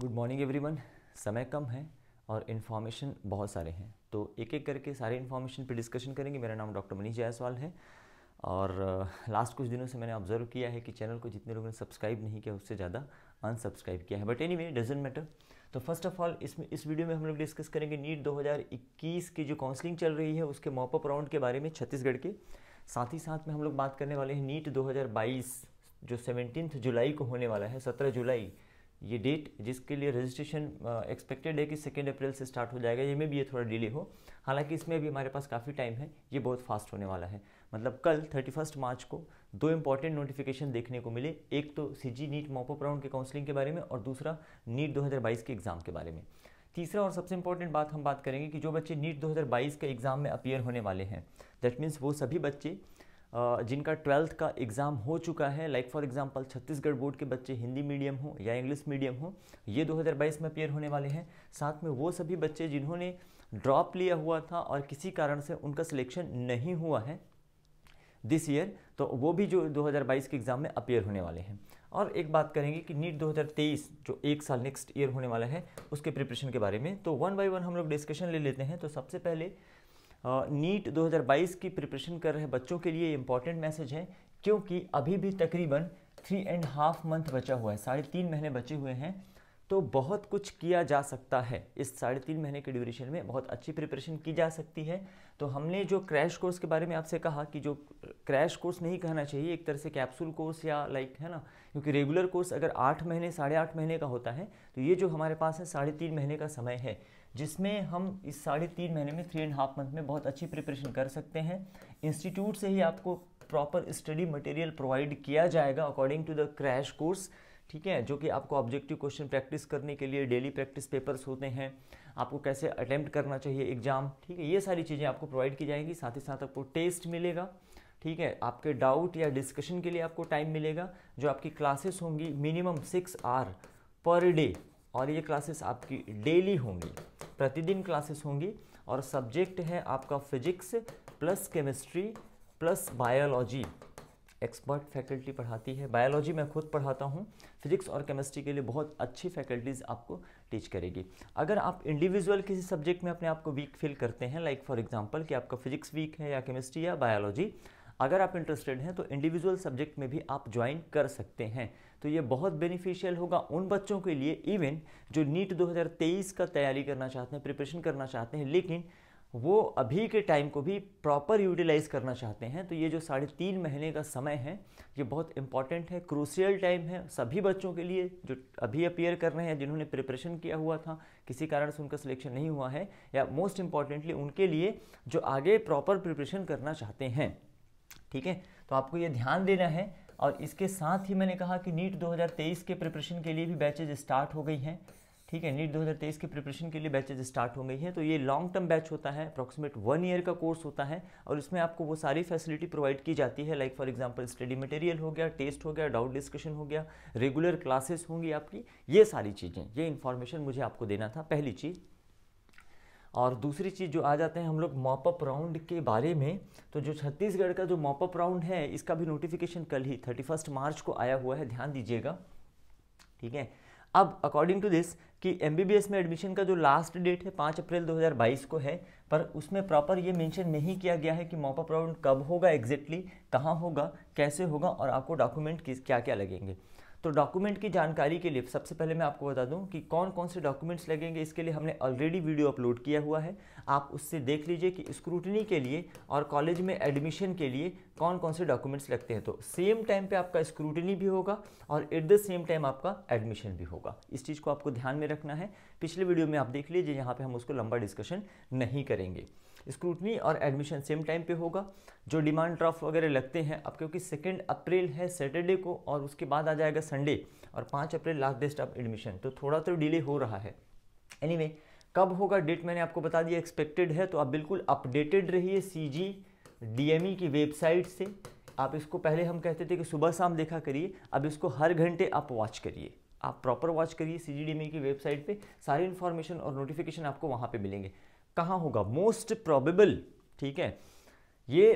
good morning everyone समय कम है और इन्फॉर्मेशन बहुत सारे हैं तो एक एक करके सारे इन्फॉर्मेशन पे डिस्कशन करेंगे मेरा नाम डॉक्टर मनीष जायसवाल है और लास्ट uh, कुछ दिनों से मैंने ऑब्जर्व किया है कि चैनल को जितने लोगों ने सब्सक्राइब नहीं किया उससे ज़्यादा अनसब्सक्राइब किया है but anyway doesn't matter तो फर्स्ट ऑफ ऑल इसमें इस वीडियो में हम लोग डिस्कस करेंगे नीट 2021 की जो काउंसलिंग चल रही है उसके मॉपअप राउंड के बारे में छत्तीसगढ़ के साथ ही साथ में हम लोग बात करने वाले हैं नीट 2022 जो सेवनटीन जुलाई को होने वाला है सत्रह जुलाई ये डेट जिसके लिए रजिस्ट्रेशन एक्सपेक्टेड है कि सेकेंड अप्रैल से स्टार्ट हो जाएगा ये में भी ये थोड़ा डिले हो हालांकि इसमें भी हमारे पास काफ़ी टाइम है ये बहुत फास्ट होने वाला है मतलब कल 31 मार्च को दो इंपॉर्टेंट नोटिफिकेशन देखने को मिले एक तो C G NEET mop up round के काउंसलिंग के बारे में और दूसरा नीट बाईस के एग्ज़ाम के बारे में तीसरा और सबसे इंपॉर्टेंट बात हम बात करेंगे कि जो बच्चे नीट बाईस के एग्ज़ाम में अपियर होने वाले हैं दैट मीन्स वो सभी बच्चे जिनका ट्वेल्थ का एग्ज़ाम हो चुका है like for example Chhattisgarh board के बच्चे हिंदी मीडियम हो या इंग्लिश मीडियम हो ये 2022 में अपेयर होने वाले हैं साथ में वो सभी बच्चे जिन्होंने ड्रॉप लिया हुआ था और किसी कारण से उनका सिलेक्शन नहीं हुआ है दिस ईयर तो वो भी जो 2022 के एग्ज़ाम में अपेयर होने वाले हैं और एक बात करेंगे कि नीट 2023 जो एक साल नेक्स्ट ईयर होने वाला है उसके प्रिपरेशन के बारे में तो वन बाय वन हम लोग डिस्कशन ले लेते हैं तो सबसे पहले नीट 2022 की प्रिपरेशन कर रहे बच्चों के लिए इम्पॉर्टेंट मैसेज है क्योंकि अभी भी तकरीबन थ्री एंड हाफ मंथ बचा हुआ है साढ़े तीन महीने बचे हुए हैं तो बहुत कुछ किया जा सकता है इस साढ़े तीन महीने के ड्यूरेशन में बहुत अच्छी प्रिपरेशन की जा सकती है तो हमने जो क्रैश कोर्स के बारे में आपसे कहा कि जो क्रैश कोर्स नहीं कहना चाहिए एक तरह से कैप्सूल कोर्स या लाइक है ना क्योंकि रेगुलर कोर्स अगर आठ महीने साढ़े आठ महीने का होता है तो ये जो हमारे पास है साढ़े तीन महीने का समय है जिसमें हम इस साढ़े तीन महीने में थ्री एंड हाफ मंथ में बहुत अच्छी प्रिपरेशन कर सकते हैं इंस्टीट्यूट से ही आपको प्रॉपर स्टडी मटेरियल प्रोवाइड किया जाएगा according to the crash course ठीक है जो कि आपको ऑब्जेक्टिव क्वेश्चन प्रैक्टिस करने के लिए डेली प्रैक्टिस पेपर्स होते हैं आपको कैसे अटैम्प्ट करना चाहिए एग्जाम ठीक है ये सारी चीज़ें आपको प्रोवाइड की जाएंगी साथ ही साथ आपको टेस्ट मिलेगा ठीक है आपके डाउट या डिस्कशन के लिए आपको टाइम मिलेगा जो आपकी क्लासेस होंगी minimum six hour per day और ये क्लासेस आपकी डेली होंगी प्रतिदिन क्लासेस होंगी और सब्जेक्ट है आपका physics plus chemistry plus biology expert faculty पढ़ाती है बायोलॉजी मैं खुद पढ़ाता हूँ फिजिक्स और केमिस्ट्री के लिए बहुत अच्छी फैकल्टीज़ आपको टीच करेगी अगर आप इंडिविजुअल किसी सब्जेक्ट में अपने आप को वीक फील करते हैं लाइक फॉर एग्जांपल कि आपका फिजिक्स वीक है या केमिस्ट्री या बायोलॉजी अगर आप इंटरेस्टेड हैं तो इंडिविजुअल सब्जेक्ट में भी आप ज्वाइन कर सकते हैं तो ये बहुत बेनिफिशियल होगा उन बच्चों के लिए इवन जो नीट 2023 का तैयारी करना चाहते हैं प्रिपरेशन करना चाहते हैं लेकिन वो अभी के टाइम को भी प्रॉपर यूटिलाइज़ करना चाहते हैं तो ये जो साढ़े तीन महीने का समय है ये बहुत इंपॉर्टेंट है क्रूसियल टाइम है सभी बच्चों के लिए जो अभी अपीयर कर रहे हैं जिन्होंने प्रिपरेशन किया हुआ था किसी कारण से उनका सिलेक्शन नहीं हुआ है या मोस्ट इम्पॉर्टेंटली उनके लिए जो आगे प्रॉपर प्रिपरेशन करना चाहते हैं ठीक है तो आपको ये ध्यान देना है और इसके साथ ही मैंने कहा कि नीट 2023 के प्रिपरेशन के लिए भी बैचेज स्टार्ट हो गई हैं ठीक है नीट 2023 के प्रिपरेशन के लिए बैचेज स्टार्ट हो गई हैं तो ये लॉन्ग टर्म बैच होता है अप्रॉक्सीमेट वन ईयर का कोर्स होता है और इसमें आपको वो सारी फैसिलिटी प्रोवाइड की जाती है like for example study material हो गया टेस्ट हो गया डाउट डिस्कशन हो गया रेगुलर क्लासेस होंगी आपकी ये सारी चीज़ें ये इन्फॉर्मेशन मुझे आपको देना था पहली चीज़ और दूसरी चीज़ जो आ जाते हैं हम लोग मॉपअप राउंड के बारे में तो जो छत्तीसगढ़ का जो मॉपअप राउंड है इसका भी नोटिफिकेशन कल ही थर्टी मार्च को आया हुआ है ध्यान दीजिएगा ठीक है अब अकॉर्डिंग टू दिस कि एम में एडमिशन का जो लास्ट डेट है पाँच अप्रैल 2022 को है पर उसमें प्रॉपर ये मेंशन नहीं किया गया है कि मॉपअप प्रॉब्लम कब होगा एग्जैक्टली exactly, कहाँ होगा कैसे होगा और आपको डॉक्यूमेंट किस क्या क्या लगेंगे तो डॉक्यूमेंट की जानकारी के लिए सबसे पहले मैं आपको बता दूं कि कौन कौन से डॉक्यूमेंट्स लगेंगे इसके लिए हमने ऑलरेडी वीडियो अपलोड किया हुआ है आप उससे देख लीजिए कि स्क्रूटनी के लिए और कॉलेज में एडमिशन के लिए कौन कौन से डॉक्यूमेंट्स लगते हैं तो सेम टाइम पे आपका स्क्रूटनी भी होगा और एट द सेम टाइम आपका एडमिशन भी होगा इस चीज़ को आपको ध्यान में रखना है पिछले वीडियो में आप देख लीजिए यहाँ पर हम उसको लंबा डिस्कशन नहीं करेंगे स्क्रूटनी और एडमिशन सेम टाइम पे होगा जो डिमांड ड्राफ्ट वगैरह लगते हैं अब क्योंकि सेकेंड अप्रैल है सैटरडे को और उसके बाद आ जाएगा संडे और पाँच अप्रैल लास्ट डेस्ट ऑफ एडमिशन तो थोड़ा तो डिले हो रहा है एनी anyway, कब होगा डेट मैंने आपको बता दिया एक्सपेक्टेड है तो आप बिल्कुल अपडेटेड रहिए सी जी डी की वेबसाइट से आप इसको पहले हम कहते थे कि सुबह शाम देखा करिए अब इसको हर घंटे आप वॉच करिए आप प्रॉपर वॉच करिए सी e की वेबसाइट पे सारी इन्फॉर्मेशन और नोटिफिकेशन आपको वहाँ पे मिलेंगे कहाँ होगा मोस्ट प्रॉबेबल ठीक है ये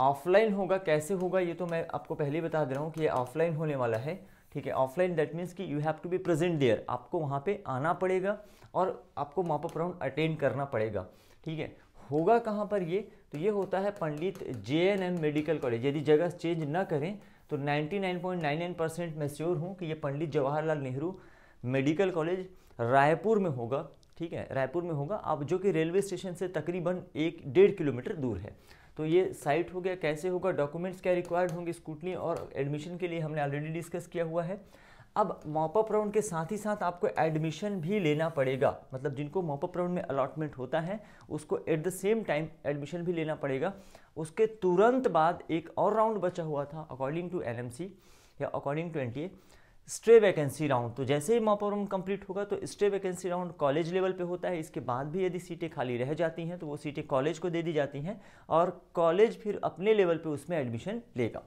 ऑफलाइन होगा कैसे होगा ये तो मैं आपको पहले ही बता दे रहा हूँ कि ये ऑफलाइन होने वाला है ठीक है ऑफलाइन दैट मीन्स कि you have to be present there आपको वहाँ पे आना पड़ेगा और आपको मॉप अप राउंड अटेंड करना पड़ेगा ठीक है होगा कहाँ पर ये तो ये होता है Pandit J N M medical college यदि जगह चेंज ना करें तो नाइन परसेंट मैं श्योर हूँ कि ये पंडित जवाहरलाल नेहरू मेडिकल कॉलेज रायपुर में होगा ठीक है रायपुर में होगा आप जो कि रेलवे स्टेशन से तकरीबन एक डेढ़ किलोमीटर दूर है तो ये साइट हो गया कैसे होगा डॉक्यूमेंट्स क्या रिक्वायर्ड होंगे स्कूटनी और एडमिशन के लिए हमने ऑलरेडी डिस्कस किया हुआ है अब मॉपअप राउंड के साथ ही साथ आपको एडमिशन भी लेना पड़ेगा मतलब जिनको मॉपअप राउंड में अलॉटमेंट होता है उसको at the same time admission भी लेना पड़ेगा उसके तुरंत बाद एक और राउंड बचा हुआ था अकॉर्डिंग टू एन या according to an stray vacancy round तो जैसे ही मॉपोरम कंप्लीट होगा तो stray vacancy round college level पे होता है इसके बाद भी यदि सीटें खाली रह जाती हैं तो वो सीटें कॉलेज को दे दी जाती हैं और कॉलेज फिर अपने लेवल पे उसमें एडमिशन लेगा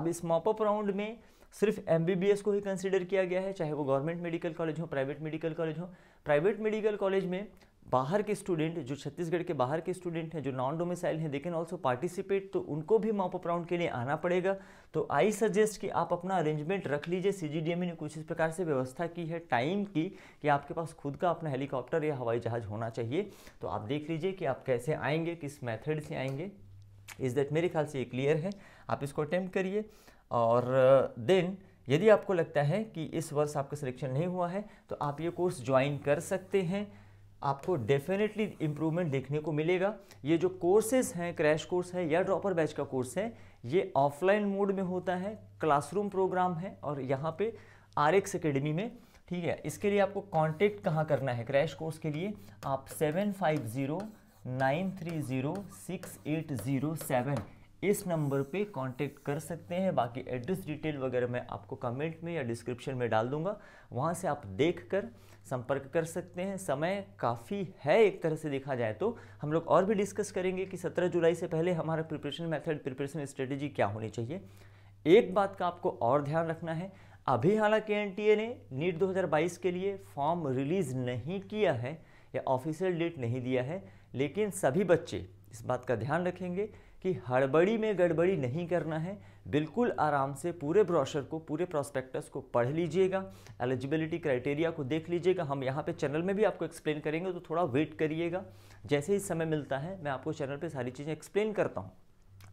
अब इस मॉपअप राउंड में सिर्फ एम को ही कंसिडर किया गया है चाहे वो गवर्नमेंट मेडिकल कॉलेज हो प्राइवेट मेडिकल कॉलेज हो प्राइवेट मेडिकल कॉलेज में बाहर के स्टूडेंट जो छत्तीसगढ़ के बाहर के स्टूडेंट हैं जो नॉन डोमिसाइल हैं दे कैन ऑल्सो पार्टिसिपेट तो उनको भी मॉप अप राउंड के लिए आना पड़ेगा तो आई सजेस्ट कि आप अपना अरेंजमेंट रख लीजिए सी e ने कुछ इस प्रकार से व्यवस्था की है टाइम की कि आपके पास खुद का अपना हेलीकॉप्टर या हवाई जहाज़ होना चाहिए तो आप देख लीजिए कि आप कैसे आएंगे किस मैथड से आएंगे इज़ दैट मेरे ख्याल से ये क्लियर है आप इसको अटैम्प्ट करिए और देन यदि आपको लगता है कि इस वर्ष आपका सिलेक्शन नहीं हुआ है तो आप ये कोर्स ज्वाइन कर सकते हैं आपको डेफिनेटली इम्प्रूवमेंट देखने को मिलेगा ये जो कोर्सेज हैं क्रैश कोर्स है या ड्रॉपर बैच का कोर्स है ये ऑफलाइन मोड में होता है क्लासरूम प्रोग्राम है और यहाँ पे आर एक्स अकेडमी में ठीक है इसके लिए आपको कांटेक्ट कहाँ करना है क्रैश कोर्स के लिए आप seven five zero nine three zero six eight zero seven इस नंबर पे कांटेक्ट कर सकते हैं बाकी एड्रेस डिटेल वगैरह मैं आपको कमेंट में या डिस्क्रिप्शन में डाल दूंगा वहाँ से आप देख कर संपर्क कर सकते हैं समय काफ़ी है एक तरह से देखा जाए तो हम लोग और भी डिस्कस करेंगे कि 17 जुलाई से पहले हमारा प्रिपरेशन मेथड प्रिपरेशन स्ट्रेटेजी क्या होनी चाहिए एक बात का आपको और ध्यान रखना है अभी हालांकि एन ने नीट 2022 के लिए फॉर्म रिलीज़ नहीं किया है या ऑफिशियल डेट नहीं दिया है लेकिन सभी बच्चे इस बात का ध्यान रखेंगे कि हड़बड़ी में गड़बड़ी नहीं करना है बिल्कुल आराम से पूरे ब्रोशर को पूरे प्रोस्पेक्टस को पढ़ लीजिएगा एलिजिबिलिटी क्राइटेरिया को देख लीजिएगा हम यहाँ पे चैनल में भी आपको एक्सप्लेन करेंगे तो थोड़ा वेट करिएगा जैसे ही समय मिलता है मैं आपको चैनल पे सारी चीज़ें एक्सप्लेन करता हूँ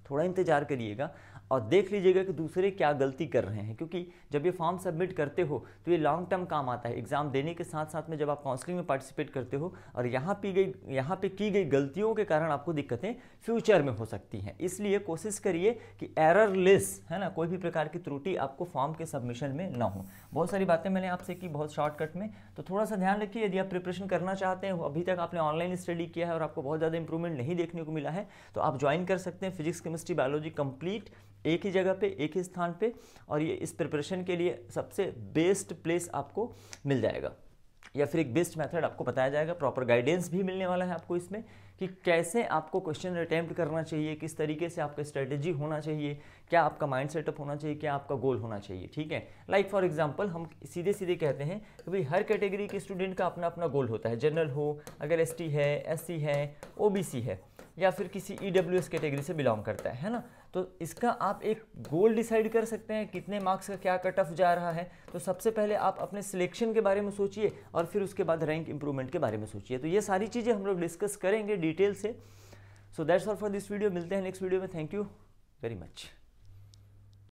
थोड़ा इंतज़ार करिएगा और देख लीजिएगा कि दूसरे क्या गलती कर रहे हैं क्योंकि जब ये फॉर्म सबमिट करते हो तो ये लॉन्ग टर्म काम आता है एग्ज़ाम देने के साथ साथ में जब आप काउंसलिंग में पार्टिसिपेट करते हो और यहाँ पी गई यहाँ पे की गई गलतियों के कारण आपको दिक्कतें फ्यूचर में हो सकती हैं इसलिए कोशिश करिए कि एररलेस है ना कोई भी प्रकार की त्रुटि आपको फॉर्म के सबमिशन में ना हो बहुत सारी बातें मैंने आपसे की बहुत शॉर्टकट में तो थोड़ा सा ध्यान रखिए यदि आप प्रिपरेशन करना चाहते हो अभी तक आपने ऑनलाइन स्टडी किया है और आपको बहुत ज़्यादा इंप्रूवमेंट नहीं देखने को मिला है तो आप ज्वाइन कर सकते हैं फिजिक्स केमिस्ट्री बायोलॉजी कंप्लीट एक ही जगह पे एक ही स्थान पे और ये इस प्रिपरेशन के लिए सबसे बेस्ट प्लेस आपको मिल जाएगा या फिर एक बेस्ट मेथड आपको बताया जाएगा प्रॉपर गाइडेंस भी मिलने वाला है आपको इसमें कि कैसे आपको क्वेश्चन अटैम्प्ट करना चाहिए किस तरीके से आपका स्ट्रेटेजी होना चाहिए क्या आपका माइंड सेटअप होना चाहिए क्या आपका गोल होना चाहिए ठीक है लाइक फॉर एग्जांपल हम सीधे सीधे कहते हैं कि भाई हर कैटेगरी के स्टूडेंट का अपना अपना गोल होता है जनरल हो अगर एस है एस है ओ है या फिर किसी ई e कैटेगरी से बिलोंग करता है है ना तो इसका आप एक गोल डिसाइड कर सकते हैं कितने मार्क्स का क्या कट ऑफ जा रहा है तो सबसे पहले आप अपने सिलेक्शन के बारे में सोचिए और फिर उसके बाद रैंक इंप्रूवमेंट के बारे में सोचिए तो ये सारी चीज़ें हम लोग डिस्कस करेंगे डिटेल से so that's all for this video मिलते हैं नेक्स्ट वीडियो में थैंक यू वेरी मच